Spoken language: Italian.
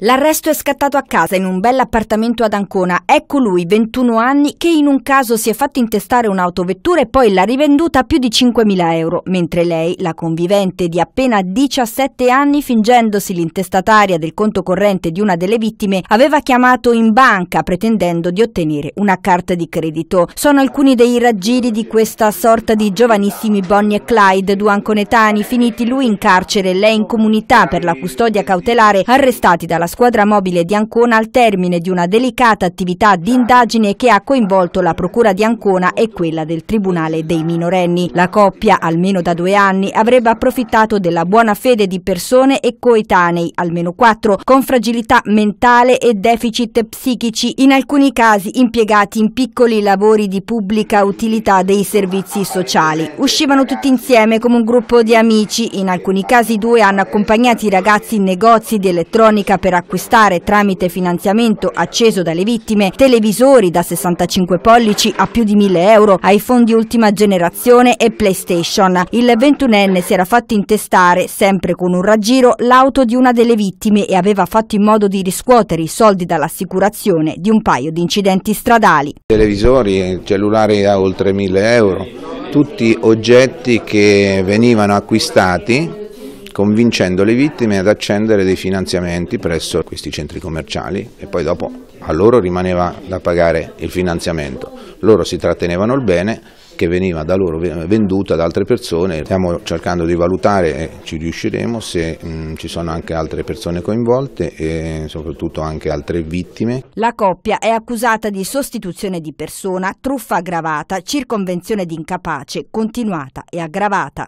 L'arresto è scattato a casa in un bell'appartamento ad Ancona. Ecco lui, 21 anni, che in un caso si è fatto intestare un'autovettura e poi l'ha rivenduta a più di 5.000 euro, mentre lei, la convivente di appena 17 anni, fingendosi l'intestataria del conto corrente di una delle vittime, aveva chiamato in banca pretendendo di ottenere una carta di credito. Sono alcuni dei raggiri di questa sorta di giovanissimi Bonnie e Clyde, due anconetani, finiti lui in carcere e lei in comunità per la custodia cautelare, arrestati dalla la squadra mobile di Ancona al termine di una delicata attività di indagine che ha coinvolto la Procura di Ancona e quella del Tribunale dei minorenni. La coppia, almeno da due anni, avrebbe approfittato della buona fede di persone e coetanei, almeno quattro, con fragilità mentale e deficit psichici, in alcuni casi impiegati in piccoli lavori di pubblica utilità dei servizi sociali. Uscivano tutti insieme come un gruppo di amici, in alcuni casi due hanno accompagnato i ragazzi in negozi di elettronica per acquistare tramite finanziamento acceso dalle vittime televisori da 65 pollici a più di 1000 euro, ai fondi ultima generazione e PlayStation. Il 21enne si era fatto intestare, sempre con un raggiro, l'auto di una delle vittime e aveva fatto in modo di riscuotere i soldi dall'assicurazione di un paio di incidenti stradali. Televisori, cellulari da oltre 1000 euro, tutti oggetti che venivano acquistati convincendo le vittime ad accendere dei finanziamenti presso questi centri commerciali e poi dopo a loro rimaneva da pagare il finanziamento. Loro si trattenevano il bene che veniva da loro venduto ad altre persone. Stiamo cercando di valutare, e ci riusciremo, se mh, mm, ci sono anche altre persone coinvolte e soprattutto anche altre vittime. La coppia è accusata di sostituzione di persona, truffa aggravata, circonvenzione di incapace, continuata e aggravata.